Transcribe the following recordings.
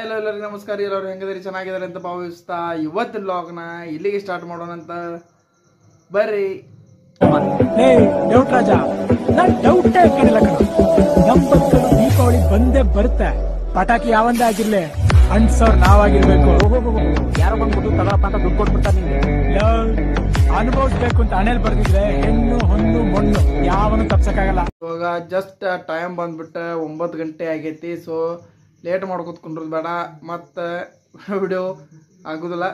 hello ಎಲ್ಲರಿಗೂ ನಮಸ್ಕಾರ ಎಲ್ಲರೂ ಹೆಂಗದ್ರಿ ಚೆನ್ನಾಗಿದ್ದಾರೆ ಅಂತ ಭಾವಿಸ್ತಾ ಲಾಗ್ ಲಾಗ್ನ ಇಲ್ಲಿಗೆ ಸ್ಟಾರ್ಟ್ ಮಾಡೋಣ ಅಂತ ಬರ್ರಿ ಡೌಟ್ ಡೌಟೇ ದೀಪಾವಳಿ ಬಂದೇ ಬರುತ್ತೆ ಪಟಾಕಿ ಯಾವಂದೇ ಆಗಿರ್ಲಿ ಅನ್ಸೋರ್ ನಾವಾಗಿರ್ಬೇಕು ಯಾರು ಬಂದ್ಬಿಟ್ಟು ತಗೊಳಪ್ಪ ಅಂತ ದುಡ್ಡು ಕೊಟ್ಬಿಡ್ತಾರೆ ಅನುಭವಿಸ್ಬೇಕು ಅಂತ ಅಣೆಲ್ ಬರ್ದಿದ್ರೆ ಹೆಣ್ಣು ಹೊಣ್ಣು ಮಣ್ಣು ಯಾವನು ತಪ್ಸಕ್ಕಾಗಲ್ಲ ಇವಾಗ ಜಸ್ಟ್ ಟೈಮ್ ಬಂದ್ಬಿಟ್ಟ ಒಂಬತ್ತು ಗಂಟೆ ಆಗೈತಿ ಸೊ ಲೇಟ್ ಮಾಡ್ಕೊತ್ಕೊಂಡ್ರದು ಬೇಡ ಮತ್ತು ವಿಡಿಯೋ ಆಗೋದಿಲ್ಲ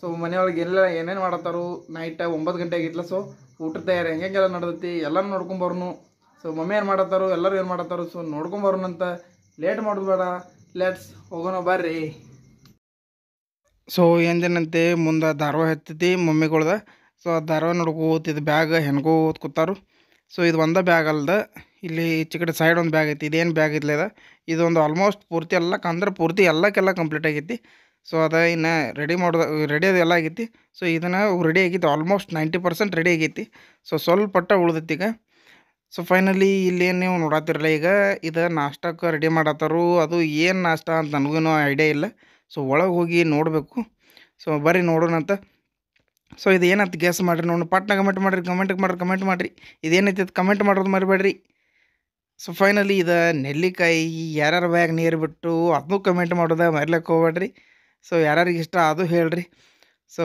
ಸೊ ಮನೆಯೊಳಗೆ ಎಲ್ಲ ಏನೇನು ಮಾಡತ್ತಾರು ನೈಟ್ ಒಂಬತ್ತು ಗಂಟೆ ಆಗಿತ್ತಲ್ಲ ಸೊ ಊಟದ ತಯಾರಿ ಹೆಂಗೆಲ್ಲ ನಡೆದತಿ ಎಲ್ಲರೂ ನೋಡ್ಕೊಂಬರ್ನು ಸೊ ಮಮ್ಮಿ ಏನು ಮಾಡತ್ತಾರು ಎಲ್ಲರೂ ಏನು ಮಾಡತ್ತಾರು ಸೊ ನೋಡ್ಕೊಂಬರ್ನಂತ ಲೇಟ್ ಮಾಡೋದು ಬೇಡ ಲೆಟ್ಸ್ ಹೋಗೋಣ ಬರ್ರಿ ಸೊ ಏನಿನಂತೆ ಮುಂದೆ ಧಾರವಾಡ ಹತ್ತೈತಿ ಮಮ್ಮಿಗಳ್ದ ಸೊ ಧಾರವಾಡ ನೋಡ್ಕೋತಿದ್ದು ಬ್ಯಾಗ್ ಹೆಣ್ಕೋತ ಕೂತಾರು ಸೊ ಇದು ಒಂದೇ ಬ್ಯಾಗ್ ಅಲ್ಲದೆ ಇಲ್ಲಿ ಈಚೆ ಕಡೆ ಸೈಡ್ ಒಂದು ಬ್ಯಾಗ್ ಐತಿ ಇದೇನು ಬ್ಯಾಗ್ ಅದ ಇದೊಂದು ಆಲ್ಮೋಸ್ಟ್ ಪೂರ್ತಿ ಎಲ್ಲ ಕಂದ್ರೆ ಪೂರ್ತಿ ಎಲ್ಲಕ್ಕೆಲ್ಲ ಕಂಪ್ಲೀಟ್ ಆಗೈತಿ ಸೊ ಅದ ಇನ್ನು ರೆಡಿ ಮಾಡೋದು ರೆಡಿ ಎಲ್ಲ ಆಗೈತಿ ಸೊ ಇದನ್ನು ರೆಡಿ ಆಗೈತಿ ಆಲ್ಮೋಸ್ಟ್ ನೈಂಟಿ ಪರ್ಸೆಂಟ್ ರೆಡಿ ಆಗೈತಿ ಸೊ ಸ್ವಲ್ಪ ಪಟ್ಟ ಉಳ್ದೈತಿ ಈಗ ಸೊ ಫೈನಲಿ ಇಲ್ಲೇನು ನೀವು ನೋಡತ್ತಿರಲ್ಲ ಈಗ ಇದು ನಾಷ್ಟಕ್ಕೆ ರೆಡಿ ಮಾಡತ್ತಾರು ಅದು ಏನು ನಾಷ್ಟ ಅಂತ ನನಗೂ ಐಡಿಯಾ ಇಲ್ಲ ಸೊ ಒಳಗೆ ಹೋಗಿ ನೋಡಬೇಕು ಸೊ ನೋಡೋಣ ನೋಡೋಣಂತ ಸೊ ಇದು ಏನಂತ ಗ್ಯಾಸ್ ಮಾಡಿರಿ ನೋಡಿ ಪಟ್ನ ಕಮೆಂಟ್ ಮಾಡಿರಿ ಕಮೆಂಟ್ಗೆ ಮಾಡ್ರಿ ಕಮೆಂಟ್ ಮಾಡಿರಿ ಇದೇನೈತಿ ಕಮೆಂಟ್ ಮಾಡೋದು ಮರಿಬೇಡ್ರಿ ಸೊ ಫೈನಲಿ ಇದು ನೆಲ್ಲಿಕಾಯಿ ಯಾರ್ಯಾರ ಬ್ಯಾಗ್ ನೀರು ಬಿಟ್ಟು ಅದನ್ನೂ ಕಮೆಂಟ್ ಮಾಡೋದ ಮರಿಲಕ್ಕೆ ಹೋಗ್ಬೇಡ್ರಿ ಸೊ ಯಾರ್ಯಾರಿಗೆ ಇಷ್ಟ ಅದು ಹೇಳ್ರಿ ಸೊ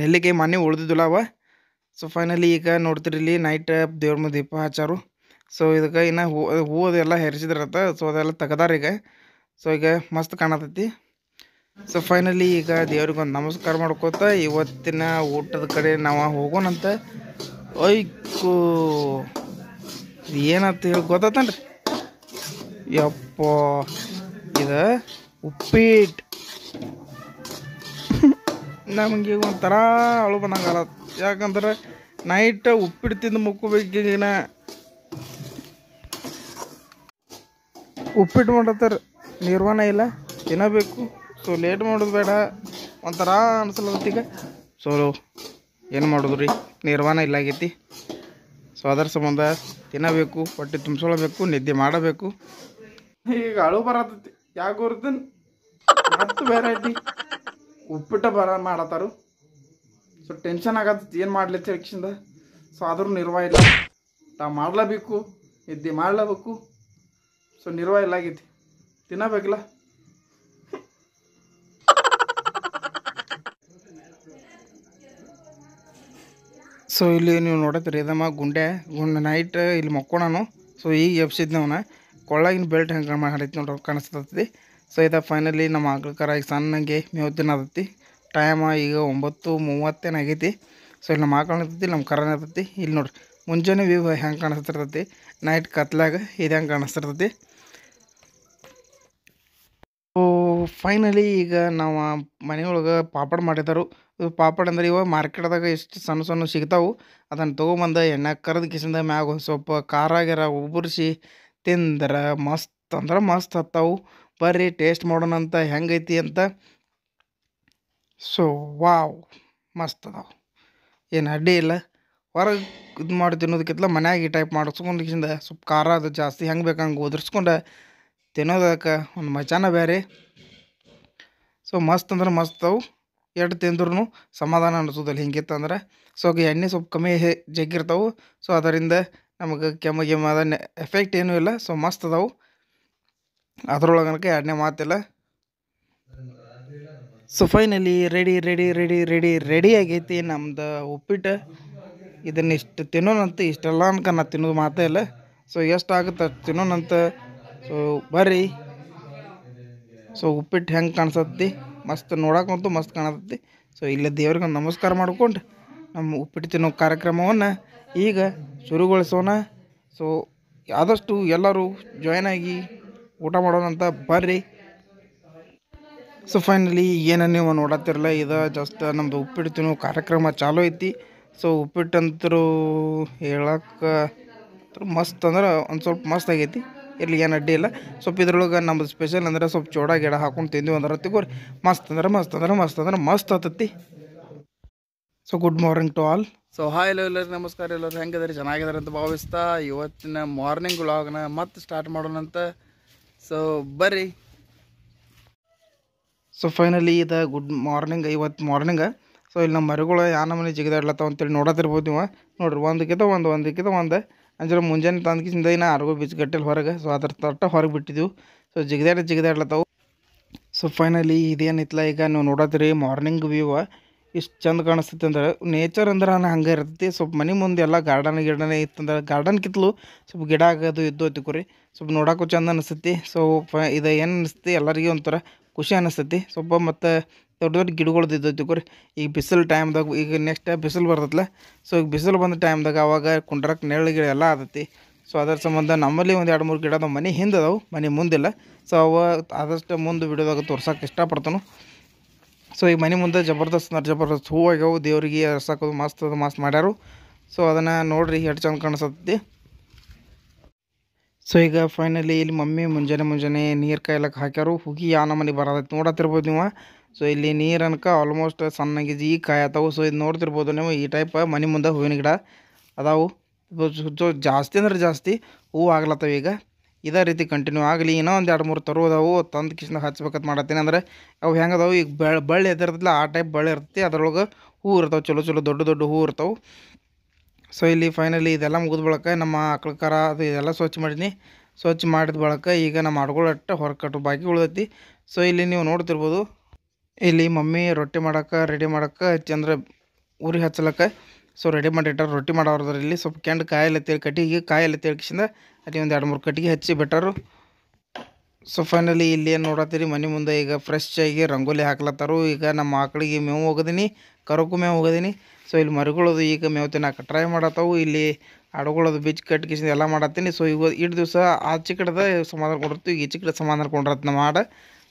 ನೆಲ್ಲಿಕಾಯಿ ಮನೆ ಉಳ್ದಿದ್ದಿಲ್ಲ ಅವ ಸೊ ಫೈನಲಿ ಈಗ ನೋಡ್ತೀರಿ ನೈಟ್ ದೇವ್ರ ಮುಂದೆ ದೀಪ ಹಚ್ಚಾರು ಸೊ ಇದಕ್ಕೆ ಇನ್ನು ಹೂ ಹೂವು ಅದೆಲ್ಲ ಹೆರಿಸಿದ್ರತ್ತ ಸೊ ಅದೆಲ್ಲ ತೆಗ್ದಾರ ಈಗ ಸೊ ಈಗ ಮಸ್ತ್ ಕಾಣತೈತಿ ಸೊ ಫೈನಲಿ ಈಗ ದೇವ್ರಿಗೊಂದು ನಮಸ್ಕಾರ ಮಾಡ್ಕೋತ ಇವತ್ತಿನ ಊಟದ ಕಡೆ ನಾವು ಹೋಗೋಣಂತ ಐಕು ಏನಂತ ಹೇಳಿ ಗೊತ್ತಾತನ್ರಿ ಯಪ್ಪ ಇದು ಉಪ್ಪಿಟ್ಟು ನಮಗೆ ಒಂಥರ ಅಳು ಬಂದಂಗಲ್ಲ ಯಾಕಂದ್ರೆ ನೈಟ್ ಉಪ್ಪಿಟ್ಟು ತಿಂದು ಮುಕ್ಕೋಬೇಕಿನ ಉಪ್ಪಿಟ್ಟು ಮಾಡತ್ತಾರ ನಿರ್ವಹಣೆ ಇಲ್ಲ ತಿನ್ನಬೇಕು ಸೊ ಲೇಟ್ ಮಾಡೋದು ಬೇಡ ಒಂಥರ ಅನ್ಸಲತ್ತೀಗ ಸೊ ಏನು ಮಾಡೋದು ರೀ ಇಲ್ಲ ಆಗೈತಿ ಸೊ ಅದರ ಸಂಬಂಧ ತಿನ್ನಬೇಕು ಹೊಟ್ಟೆ ತುಂಬಿಸ್ಕೊಳ್ಬೇಕು ನಿದ್ದೆ ಮಾಡಬೇಕು ಈಗ ಅಳು ಬರತೈತಿ ಯಾಕೂರ್ದನ್ ಬೇರೆ ಐತಿ ಉಪ್ಪಿಟ್ಟು ಬರ ಮಾಡತ್ತಾರು ಸೊ ಟೆನ್ಷನ್ ಆಗತ್ತೈತಿ ಏನು ಮಾಡ್ಲೈತಿ ರಿಕ್ಷಿಂದ ಸೊ ಆದರೂ ನಿರ್ವಹ ಇಲ್ಲ ನಾವು ಮಾಡಲೇಬೇಕು ನಿದ್ದೆ ಮಾಡಲೇಬೇಕು ಸೊ ಇಲ್ಲ ಆಗೈತಿ ತಿನ್ನಬೇಕಲ್ಲ ಸೊ ಇಲ್ಲಿ ನೀವು ನೋಡತ್ತೀರಿ ಇದಮ್ಮ ಗುಂಡೆ ಗುಂಡೆ ನೈಟ್ ಇಲ್ಲಿ ಮಕ್ಕೋಣನು ಸೊ ಈಗ ಎಬ್ಸಿದ್ನವನ ಕೊಳ್ಳಾಗಿನ ಬೆಲ್ಟ್ ಹೆಂಗೆ ಮಾಡೈತಿ ನೋಡ್ರಿ ಕಾಣಿಸ್ತತಿ ಸೊ ಇದ ಫೈನಲಿ ನಮ್ಮ ಆಕಳಕರ ಈಗ ಸಣ್ಣಗೆ ಮೇವು ತಿನ್ನತೈತಿ ಟೈಮ ಈಗ ಒಂಬತ್ತು ಮೂವತ್ತೇನು ಆಗೈತಿ ಸೊ ಇಲ್ಲಿ ನಮ್ಮ ಆಕಳ ನಮ್ಮ ಕರನ ಇಲ್ಲಿ ನೋಡ್ರಿ ಮುಂಜಾನೆ ವ್ಯೂ ಹೆಂಗೆ ಕಾಣಿಸ್ತಿರ್ತೈತಿ ನೈಟ್ ಕತ್ಲಾಗ ಇದು ಹೆಂಗೆ ಕಾಣಿಸ್ತಿರ್ತೈತಿ ಸೊ ಫೈನಲಿ ಈಗ ನಾವು ಮನೆಯೊಳಗೆ ಪಾಪಡ್ ಮಾಡಿದರು ಪಾಪಡ್ ಅಂದ್ರೆ ಇವಾಗ ಮಾರ್ಕೆಟ್ದಾಗ ಎಷ್ಟು ಸಣ್ಣ ಸಣ್ಣ ಸಿಗ್ತಾವೆ ಅದನ್ನು ತೊಗೊಂಬಂದು ಎಣ್ಣೆ ಕರೆದ ಕಿಸಿಂದ ಮ್ಯಾಗ ಸ್ವಲ್ಪ ಖಾರ ಗಿರ ಉಬ್ಬರಿಸಿ ತಿಂದ್ರೆ ಮಸ್ತ್ ಅಂದ್ರೆ ಮಸ್ತ್ ಹತ್ತಾವು ಬರ್ರಿ ಟೇಸ್ಟ್ ಮಾಡೋಣ ಅಂತ ಹೆಂಗೈತಿ ಅಂತ ಸೊ ವಾವ್ ಮಸ್ತ್ ಅದಾವು ಏನು ಅಡ್ಡಿ ಇಲ್ಲ ಹೊರಗೆ ಇದು ಮಾಡಿ ತಿನ್ನೋದಕ್ಕಿಂತ ಮನ್ಯಾಗ ಈ ಟೈಪ್ ಮಾಡಿಸ್ಕೊಂಡಿಂದ ಸ್ವಲ್ಪ ಖಾರ ಅದು ಜಾಸ್ತಿ ಹೆಂಗೆ ಬೇಕು ಹಂಗೆ ಉದುರ್ಸ್ಕೊಂಡು ತಿನ್ನೋದಕ್ಕೆ ಒಂದು ಮಜಾನ ಬೇರೆ ಸೊ ಮಸ್ತ್ ಅಂದ್ರೆ ಮಸ್ತ್ ಅವು ಎರಡು ತಿಂದ್ರೂ ಸಮಾಧಾನ ಅನಿಸೋದಿಲ್ಲ ಹಿಂಗಿತ್ತಂದ್ರೆ ಸೊ ಎಣ್ಣೆ ಸ್ವಲ್ಪ ಕಮ್ಮಿ ಜಗ್ಗಿರ್ತಾವೆ ಸೊ ಅದರಿಂದ ನಮಗೆ ಕೆಮ್ಮ ಗಿಮ್ಮ ಎಫೆಕ್ಟ್ ಏನೂ ಇಲ್ಲ ಸೊ ಮಸ್ತ್ ಅದಾವು ಅದ್ರೊಳಗನಕ ಎರಡನೇ ಮಾತಿಲ್ಲ so finally ready ready ready ready ready ಆಗೈತಿ ನಮ್ದು ಉಪ್ಪಿಟ್ಟು ಇದನ್ನ ಇಷ್ಟು ತಿನ್ನೋನಂತ ಇಷ್ಟೆಲ್ಲ ಅನ್ಕ ನಾ ತಿನ್ನೋದು ಮಾತೇ ಇಲ್ಲ ಸೊ ಎಷ್ಟು ಆಗುತ್ತೆ ಅಷ್ಟು ತಿನ್ನೋಣಂತ ಸೊ ಬರ್ರಿ ಸೊ ಉಪ್ಪಿಟ್ಟು ಹೆಂಗೆ ಕಾಣಿಸತ್ತಿ ಮಸ್ತ್ ನೋಡಕ್ಕಂತೂ ಮಸ್ತ್ ಕಾಣತೈತಿ ಸೊ ಇಲ್ಲೇ ದೇವ್ರಿಗೆ ನಮಸ್ಕಾರ ಮಾಡಿಕೊಂಡು ನಮ್ಮ ಉಪ್ಪಿಟ್ಟು ತಿನ್ನೋ ಕಾರ್ಯಕ್ರಮವನ್ನು ಈಗ ಶುರುಗೊಳಿಸೋಣ ಸೊ ಆದಷ್ಟು ಎಲ್ಲರೂ ಜಾಯ್ನ್ ಆಗಿ ಊಟ ಮಾಡೋಣ ಅಂತ ಬರ್ರಿ ಸೊ ಫೈನಲಿ ಏನೇ ನೀವು ನೋಡತ್ತಿರಲ್ಲ ಇದು ಜಸ್ಟ್ ನಮ್ಮದು ಉಪ್ಪಿಟ್ಟು ತಿನ್ನೋ ಕಾರ್ಯಕ್ರಮ ಚಾಲೂ ಐತಿ ಸೊ ಉಪ್ಪಿಟ್ಟಂತರೂ ಹೇಳಕ್ಕೆ ಮಸ್ತ್ ಅಂದ್ರೆ ಒಂದು ಸ್ವಲ್ಪ ಮಸ್ತ್ ಆಗೈತಿ ಇಲ್ಲಿ ಏನು ಅಡ್ಡಿ ಇಲ್ಲ ಸ್ವಲ್ಪ ಇದ್ರೊಳಗೆ ನಮ್ಮದು ಸ್ಪೆಷಲ್ ಅಂದ್ರೆ ಸ್ವಲ್ಪ ಚೋಡ ಗಿಡ ಹಾಕೊಂಡು ತಿಂದ್ವಿ ಅಂದ್ರೆ ತಿಗೋರಿ ಮಸ್ತ್ ಅಂದ್ರೆ ಮಸ್ತ್ ಅಂದ್ರೆ ಮಸ್ತ್ ಅಂದ್ರೆ ಮಸ್ತ್ ಆತತಿ so good morning to all so hi ಎಲ್ಲ ಎಲ್ಲರಿಗೂ ನಮಸ್ಕಾರ ಎಲ್ಲರೂ ಹೆಂಗಿದಾರೆ ಚೆನ್ನಾಗಿದ್ದಾರೆ ಅಂತ ಭಾವಿಸ್ತಾ ಇವತ್ತಿನ ಮಾರ್ನಿಂಗ್ ವ್ಲಾಗ್ನ ಮತ್ತೆ ಸ್ಟಾರ್ಟ್ ಮಾಡೋಣ ಅಂತ ಸೊ ಬರ್ರಿ ಸೊ ಫೈನಲಿ ಇದು ಗುಡ್ ಮಾರ್ನಿಂಗ್ ಇವತ್ತು ಮಾರ್ನಿಂಗ ಸೊ ಇಲ್ಲಿ ನಮ್ಮ ಮರಿಗಳು ಯಾವ ನಮ್ಮನೆ ಜಿಗಿದಾಡ್ಲತ್ತಾವ ಅಂತೇಳಿ ನೋಡೋದಿರ್ಬೋದು ನೀವು ನೋಡ್ರಿ ಒಂದಕ್ಕಿಂತ ಒಂದು ಒಂದಕ್ಕಿಂತ ಒಂದು ಅಂದ್ರೆ ಮುಂಜಾನೆ ತಂದ್ಕಿಸಿಂದ ನಾ ಆರ್ಗೋ ಬಿಚ್ಗಟ್ಟಲ್ಲಿ ಹೊರಗೆ ಸೊ ಅದ್ರ ತೊಟ್ಟ ಹೊರಗೆ ಬಿಟ್ಟಿದ್ದೆವು ಸೊ ಜಿಗದಾಡ ಜಿಗದಾಡ್ಲತ್ತವು ಸೊ ಫೈನಲಿ ಇದೇನಿತ್ತಲ್ಲ ಈಗ ನೀವು ನೋಡೋದ್ರಿ ಮಾರ್ನಿಂಗ್ ವ್ಯೂವ ಇಷ್ಟು ಚಂದ ಕಾಣಿಸ್ತೈತೆ ಅಂದ್ರೆ ನೇಚರ್ ಅಂದ್ರೆ ನಾನು ಹಂಗೆ ಇರ್ತೈತಿ ಸ್ವಲ್ಪ ಮನೆ ಮುಂದೆ ಎಲ್ಲ ಗಾರ್ಡನ್ ಗಿಡನೇ ಇತ್ತಂದ್ರೆ ಗಾರ್ಡನ್ ಕಿತ್ಲು ಸ್ವಲ್ಪ ಗಿಡ ಆಗೋದು ಇದ್ದು ರೀ ಸ್ವಲ್ಪ ನೋಡೋಕ್ಕೂ ಚಂದ ಅನಿಸ್ತೈತಿ ಸೊ ಇದು ಏನು ಅನಿಸ್ತೈತಿ ಎಲ್ಲರಿಗೂ ಒಂಥರ ಖುಷಿ ಅನಿಸ್ತೈತಿ ಸ್ವಲ್ಪ ಮತ್ತು ದೊಡ್ಡ ದೊಡ್ಡ ಗಿಡಗಳು ಇದ್ದೈತಿ ಕೊರಿ ಈಗ ಬಿಸಿಲು ಟೈಮ್ದಾಗ ಈಗ ನೆಕ್ಸ್ಟ್ ಬಿಸಿಲು ಬರ್ತೈತಲ್ಲ ಸೊ ಈಗ ಬಿಸಿಲು ಬಂದ ಟೈಮ್ದಾಗ ಅವಾಗ ಕುಂಡ್ರಕ್ಕೆ ನೆರಳು ಗಿಡ ಎಲ್ಲ ಆದತಿ ಸೊ ಅದರ ಸಂಬಂಧ ನಮ್ಮಲ್ಲಿ ಒಂದು ಎರಡು ಮೂರು ಗಿಡ ಅದಾವೆ ಮನೆ ಹಿಂದೆ ಮನೆ ಮುಂದಿಲ್ಲ ಸೊ ಅವ ಆದಷ್ಟು ಮುಂದೆ ಬಿಡೋದಾಗ ತೋರ್ಸೋಕೆ ಇಷ್ಟಪಡ್ತಾನು ಸೊ ಈಗ ಮನೆ ಮುಂದೆ ಜಬರ್ದಸ್ತ್ ನರ್ ಜಬರ್ದಸ್ತ್ ಹೂವಾಗ್ಯಾವು ದೇವ್ರಿಗೆ ಹರ್ಸಾಕೋದು ಮಸ್ತ್ ಅದು ಮಸ್ತ್ ಮಾಡ್ಯಾರು ಸೊ ಅದನ್ನು ನೋಡ್ರಿ ಎಷ್ಟು ಚಂದ ಕಾಣಿಸತ್ತಿ ಸೊ ಈಗ ಫೈನಲಿ ಇಲ್ಲಿ ಮಮ್ಮಿ ಮುಂಜಾನೆ ಮುಂಜಾನೆ ನೀರು ಕಾಯ್ಲಕ್ಕೆ ಹಾಕ್ಯಾರು ಹುಗಿ ಯಾವ ನಮ್ಮನೆ ಬರೋದೈತೆ ನೋಡತ್ತಿರ್ಬೋದು ನೀವು ಸೊ ಇಲ್ಲಿ ನೀರು ಆಲ್ಮೋಸ್ಟ್ ಆಲ್ಮೋಸ್ಟ್ ಸಣ್ಣಗಿಜಿ ಕಾಯಿ ಕಾಯತಾವು ಸೊ ಇದು ನೋಡ್ತಿರ್ಬೋದು ನೀವು ಈ ಟೈಪ್ ಮನೆ ಮುಂದೆ ಹೂವಿನ ಗಿಡ ಅದಾವು ಜಾಸ್ತಿ ಅಂದ್ರೆ ಜಾಸ್ತಿ ಹೂವು ಆಗ್ಲತ್ತವೆ ಈಗ ಇದೇ ರೀತಿ ಕಂಟಿನ್ಯೂ ಆಗಲಿ ಇನ್ನೂ ಒಂದು ಎರಡು ಮೂರು ಅದಾವು ತಂದು ಕಿಶ್ನ ಹಚ್ಬೇಕಂತ ಮಾಡತ್ತೀನಿ ಅಂದರೆ ಅವು ಹೆಂಗೆ ಅದಾವು ಈಗ ಬಳ್ಳಿ ಎದಿರ್ತಲ್ಲ ಆ ಟೈಪ್ ಬಳ್ಳಿ ಇರ್ತೈತಿ ಅದರೊಳಗೆ ಹೂವು ಇರ್ತಾವೆ ಚಲೋ ಚಲೋ ದೊಡ್ಡ ದೊಡ್ಡ ಹೂವು ಇರ್ತಾವೆ ಸೊ ಇಲ್ಲಿ ಫೈನಲಿ ಇದೆಲ್ಲ ಮುಗಿದ ಬಳಕ ನಮ್ಮ ಆಕಳ ಕರ ಅದು ಇದೆಲ್ಲ ಸ್ವಚ್ಛ ಮಾಡೀನಿ ಸ್ವಚ್ಛ ಮಾಡಿದ ಬಳಕ ಈಗ ನಮ್ಮ ಆಡ್ಗಳು ಹೊರಕಟ್ಟು ಬಾಕಿ ಉಳ್ದೈತಿ ಸೊ ಇಲ್ಲಿ ನೀವು ನೋಡ್ತಿರ್ಬೋದು ಇಲ್ಲಿ ಮಮ್ಮಿ ರೊಟ್ಟಿ ಮಾಡೋಕೆ ರೆಡಿ ಮಾಡೋಕೆ ಚಂದ್ರ ಉರಿ ಹಚ್ಚಲಕ್ಕ ಸೊ ರೆಡಿ ಮಾಡಿಟ್ಟಾರ ರೊಟ್ಟಿ ಮಾಡೋರ್ದ್ರ ಇಲ್ಲಿ ಸ್ವಲ್ಪ ಕೆಂಡು ಕಾಯೆಲ್ಲ ತೇಳಿ ಕಟ್ಟಿಗೆ ಕಾಯಿಲ್ಲ ತೇಳ್ಕಿಸಿಂದ ಅಲ್ಲಿ ಒಂದು ಎರಡು ಮೂರು ಕಟ್ಟಿಗೆ ಹಚ್ಚಿ ಬೆಟರು ಸೊ ಫೈನಲಿ ಇಲ್ಲಿ ಏನು ನೋಡತ್ತೀರಿ ಮನೆ ಮುಂದೆ ಈಗ ಫ್ರೆಶ್ ಆಗಿ ರಂಗೋಲಿ ಹಾಕ್ಲತ್ತಾರು ಈಗ ನಮ್ಮ ಆಕಳಿಗೆ ಮೇವು ಹೋಗದಿನಿ ಕರಕು ಮೇವು ಹೋಗದೀನಿ ಸೊ ಇಲ್ಲಿ ಮರಿಗಳದು ಈಗ ಮೇವು ತಿನ್ನೋಕೆ ಟ್ರೈ ಮಾಡತ್ತವು ಇಲ್ಲಿ ಅಡಗಳದು ಬೀಚ್ ಕಟ್ಕಿಸಿದ ಎಲ್ಲ ಮಾಡತ್ತೀನಿ ಸೊ ಇವ ಇಟ್ಟು ದಿವಸ ಆ ಚಿಕ್ಕಡದ ಸಮಾಧಾನ ಕೊಡಿರ್ತೀವಿ ಈ ಚಿಕ್ಕಡ ಸಮಾಧಾನ ಕೊಂಡ್ರತ್ ನಮ್ಮ ಆಡ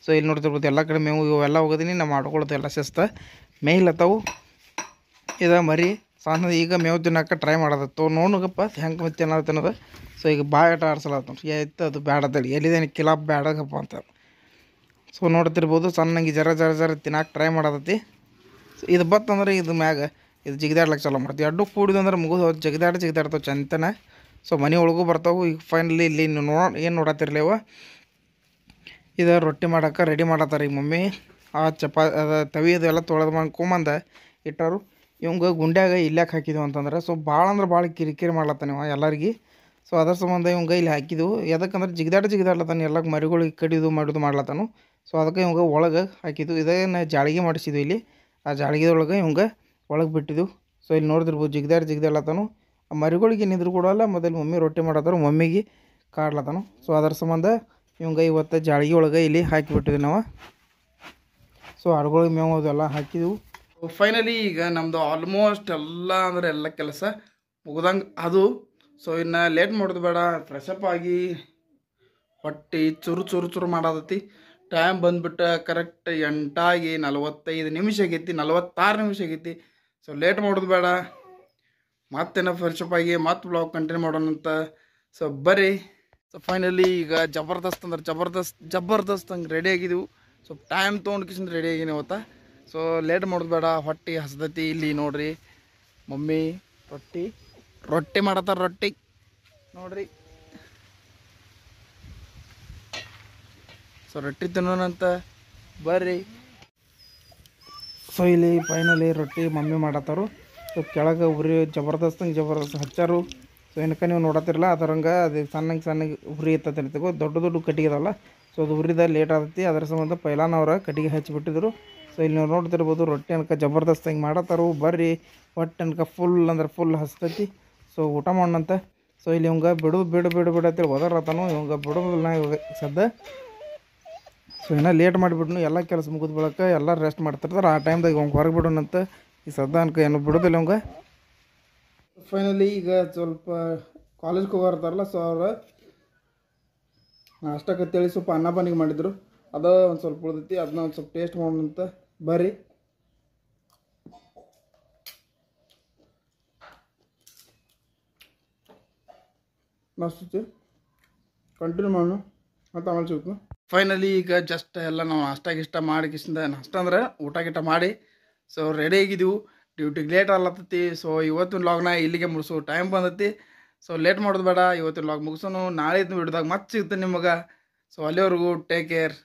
ಸೊ ಇಲ್ಲಿ ನೋಡ್ತಿರ್ಬೋದು ಎಲ್ಲ ಕಡೆ ಮೇವು ಇವೆಲ್ಲ ಹೋಗೋದೀನಿ ನಾವು ಮಾಡ್ಕೊಳ್ಳೋದು ಎಲ್ಲ ಶಿಸ್ತ ಮೇಯ್ಲತ್ತವು ಇದು ಮರಿ ಸಣ್ಣ ಈಗ ಮೇವು ತಿನ್ನೋಕೆ ಟ್ರೈ ತೋ ನೋಡಪ್ಪ ಹೆಂಗೆ ಮತ್ತೆ ತಿನ್ನೋದು ಸೊ ಈಗ ಭಾಳ ಆಟ ಆಡ್ಸಲತ್ತ ಆಯ್ತು ಅದು ಬೇಡ ತಡಿ ಎಲ್ಲಿದೇನು ಕಿಲಾಪ್ ಬೇಡಗಪ್ಪ ಅಂತ ಸೊ ನೋಡ್ತಿರ್ಬೋದು ಸಣ್ಣಗೆ ಜರ ಜರ ಜರ ತಿನ್ನೋಕೆ ಟ್ರೈ ಸೊ ಇದು ಬತ್ತಂದ್ರೆ ಇದು ಮ್ಯಾಗ ಇದು ಜಿಗಿದಾಡ್ಲಿಕ್ಕೆ ಚಲೋ ಮಾಡ್ತೀವಿ ಎರಡು ಕೂಡಿದಂದ್ರೆ ಮುಗಿದು ಜಿಗಿದಾಡಿ ಜಿಗಿದಾಡ್ತಾವೆ ಚಂತನ ಸೊ ಮನೆ ಒಳಗೂ ಬರ್ತಾವೆ ಈಗ ಫೈನಲಿ ಇಲ್ಲಿ ನೋಡ ಏನು ನೋಡತ್ತಿರಲಿವ ಇದು ರೊಟ್ಟಿ ಮಾಡೋಕೆ ರೆಡಿ ಮಾಡತ್ತಾರೆ ಈಗ ಮಮ್ಮಿ ಆ ಚಪಾ ಅದು ತವಿ ಅದೆಲ್ಲ ತೊಳೆದು ಮಾಡ್ಕೊಂಬಂದ ಇಟ್ಟರು ಇವಂಗೆ ಗುಂಡ್ಯಾಗ ಇಲ್ಲಾಕೆ ಹಾಕಿದ್ವು ಅಂತಂದ್ರೆ ಸೊ ಭಾಳ ಅಂದ್ರೆ ಭಾಳ ಕಿರಿಕಿರಿ ಮಾಡ್ಲತ್ತಾನೆ ಇವ ಎಲ್ಲರಿಗೆ ಸೊ ಅದರ ಸಂಬಂಧ ಇವಂಗೆ ಇಲ್ಲಿ ಹಾಕಿದ್ವು ಯಾಕಂದ್ರೆ ಜಿಗ್ದಾಡ್ ಜಿಗಿದಾಡ್ಲತ್ತಾನೆ ಎಲ್ಲ ಮರಿಗಳಿಗೆ ಕಡಿದು ಮಾಡೋದು ಮಾಡ್ಲತ್ತಾನು ಸೊ ಅದಕ್ಕೆ ಇವಂಗೆ ಒಳಗೆ ಹಾಕಿದ್ದು ಇದನ್ನು ಜಾಳಿಗೆ ಮಾಡಿಸಿದ್ವು ಇಲ್ಲಿ ಆ ಜಾಳಿಗೆದೊಳಗೆ ಇವಂಗೆ ಒಳಗೆ ಬಿಟ್ಟಿದ್ದು ಸೊ ಇಲ್ಲಿ ನೋಡಿದಿರ್ಬೋದು ಜಿಗ್ದಾಡಿ ಆ ಮರಿಗಳಿಗೆ ನಿಂದ್ರು ಕೂಡಲ್ಲ ಮೊದಲು ಮಮ್ಮಿ ರೊಟ್ಟಿ ಮಾಡತ್ತಾರ ಮಮ್ಮಿಗೆ ಕಾಡ್ಲತ್ತಾನು ಸೊ ಅದರ ಸಂಬಂಧ ಇವಂಗೆ ಇವತ್ತು ಜಾಳಿಗೆ ಒಳಗೆ ಇಲ್ಲಿ ಹಾಕಿಬಿಟ್ಟಿದ್ವಿ ನಾವು ಸೊ ಆಡುಗಳಿಗೆ ಮೇವು ಅದೆಲ್ಲ ಹಾಕಿದೆವು ಫೈನಲಿ ಈಗ ನಮ್ಮದು ಆಲ್ಮೋಸ್ಟ್ ಎಲ್ಲ ಅಂದರೆ ಎಲ್ಲ ಕೆಲಸ ಮುಗ್ದಂಗೆ ಅದು ಸೊ ಇನ್ನು ಲೇಟ್ ಮಾಡೋದು ಬೇಡ ಫ್ರೆಶಪ್ ಆಗಿ ಹೊಟ್ಟೆ ಚುರು ಚುರು ಚುರು ಮಾಡೋದತಿ ಟೈಮ್ ಬಂದುಬಿಟ್ಟು ಕರೆಕ್ಟ್ ಎಂಟಾಗಿ ನಲವತ್ತೈದು ನಿಮಿಷ ಆಗೈತಿ ನಲವತ್ತಾರು ನಿಮಿಷ ಆಗೈತಿ ಸೊ ಲೇಟ್ ಮಾಡೋದು ಬೇಡ ಮತ್ತೇನೋ ಫ್ರೆಶಪ್ ಆಗಿ ಮತ್ತೆ ಬ್ಲಾಗ್ ಕಂಟಿನ್ಯೂ ಮಾಡೋಣ ಅಂತ ಸೊ ಬರ್ರಿ ಸೊ ಫೈನಲಿ ಈಗ ಜಬರ್ದಸ್ತ್ ಅಂದ್ರೆ ಜಬರ್ದಸ್ತ್ ಜಬರ್ದಸ್ತ್ ಹಂಗೆ ರೆಡಿ ಆಗಿದ್ದೀವಿ ಸ್ವಲ್ಪ ಟೈಮ್ ತೊಗೊಂಡ್ಕಿಸಿಂದ ರೆಡಿ ಆಗಿನಿ ಅವತ್ತ ಸೊ ಲೇಟ್ ಮಾಡೋದು ಬೇಡ ಹೊಟ್ಟೆ ಹಸ್ದತಿ ಇಲ್ಲಿ ನೋಡ್ರಿ ಮಮ್ಮಿ ರೊಟ್ಟಿ ರೊಟ್ಟಿ ಮಾಡತ್ತಾರ ರೊಟ್ಟಿ ನೋಡ್ರಿ ಸೊ ರೊಟ್ಟಿ ತಿನ್ನೋಣಂತ ಬರ್ರಿ ಸೊ ಇಲ್ಲಿ ಫೈನಲಿ ರೊಟ್ಟಿ ಮಮ್ಮಿ ಮಾಡತ್ತಾರು ಸೊ ಕೆಳಗೆ ಉರಿ ಜಬರ್ದಸ್ತ್ ಜಬರ್ದಸ್ತ್ ಹಚ್ಚಾರು ಸೊ ಏನಕ್ಕೆ ನೀವು ನೋಡತ್ತಿರಲ್ಲ ಅದರಂಗೆ ಅದು ಸಣ್ಣಗೆ ಸಣ್ಣಗೆ ಉರಿ ಇರ್ತದೆ ದೊಡ್ಡ ದೊಡ್ಡ ಕಟ್ಟಿಗೆ ಅದಲ್ಲ ಸೊ ಅದು ಉರಿದ ಲೇಟ್ ಆಗತ್ತೆ ಅದರ ಸಂಬಂಧ ಪೈಲಾನ ಕಟ್ಟಿಗೆ ಹಚ್ಚಿಬಿಟ್ಟಿದ್ರು ಸೊ ಇಲ್ಲಿ ನೀವು ನೋಡ್ತಿರ್ಬೋದು ರೊಟ್ಟಿ ಅನ್ಕ ಜಬರ್ದಸ್ತ್ ಮಾಡತ್ತಾರು ಬರ್ರಿ ಒಟ್ಟು ಅನ್ಕ ಫುಲ್ ಅಂದ್ರೆ ಫುಲ್ ಹಸ್ತೈತಿ ಸೊ ಊಟ ಮಾಡೋಣಂತ ಸೊ ಇಲ್ಲಿ ಇವಂಗೆ ಬಿಡು ಬಿಡು ಬಿಡು ಬಿಡು ಅಂತೇಳಿ ಒದರತ್ತಾನು ಇವಂಗೆ ಬಿಡೋದಿಲ್ಲ ಇವಾಗ ಸದ್ದ ಸೊ ಏನೋ ಲೇಟ್ ಮಾಡಿಬಿಡ್ನು ಎಲ್ಲ ಕೆಲಸ ಮುಗಿದ ಎಲ್ಲ ರೆಸ್ಟ್ ಮಾಡ್ತಿರ್ತಾರೆ ಆ ಟೈಮ್ದಾಗ ಇವಂಗೆ ಹೊರಗೆ ಬಿಡೋಣಂತ ಈ ಸದ್ದ ಅನ್ಕ ಏನು ಬಿಡೋದಿಲ್ಲ ಇವಂಗೆ ಫೈನಲಿ ಈಗ ಸ್ವಲ್ಪ ಕಾಲೇಜ್ಗೆ ಹೋಗೋರ್ತಾರಲ್ಲ ಸೊ ಅವ್ರು ತಿಳಿ ಸ್ವಲ್ಪ ಅನ್ನ ಬನಿಗೆ ಮಾಡಿದ್ರು ಅದು ಒಂದು ಸ್ವಲ್ಪ ಉಳಿದೈತಿ ಅದನ್ನ ಒಂದು ಸ್ವಲ್ಪ ಟೇಸ್ಟ್ ಅಂತ ಬರ್ರಿ ಮಸ್ತು ಕಂಟಿನ್ಯೂ ಮಾಡೋಣ ಮತ್ತು ಆಮೇಲೆ ಸಿಗ್ತು ಫೈನಲಿ ಈಗ ಜಸ್ಟ್ ಎಲ್ಲ ನಾವು ನಾಷ್ಟ ಗಿಷ್ಟ ಮಾಡಿ ಕಿಸಿಂದ ನಾಷ್ಟ ಅಂದ್ರೆ ಊಟ ಗೀಟ ಮಾಡಿ ಸೊ ರೆಡಿ ಆಗಿದ್ದೀವಿ ಡ್ಯೂಟಿಗೆ ಲೇಟ್ ಆಗ್ಲತ್ತತಿ ಸೊ ಇವತ್ತಿನ ಲಾಗ್ನ ಇಲ್ಲಿಗೆ ಮುಗಿಸು ಟೈಮ್ ಬಂದತಿ ಸೊ ಲೇಟ್ ಮಾಡೋದು ಬೇಡ ಇವತ್ತಿನ ಲಾಗ್ ಮುಗಿಸೋನು ನಾಳೆ ಇದ್ನ ವಿಡ್ದಾಗ ಮತ್ತೆ ಸಿಗ್ತೀನಿ ನಿಮಗೆ ಸೊ ಅಲ್ಲಿವರೆಗೂ ಟೇಕ್ ಕೇರ್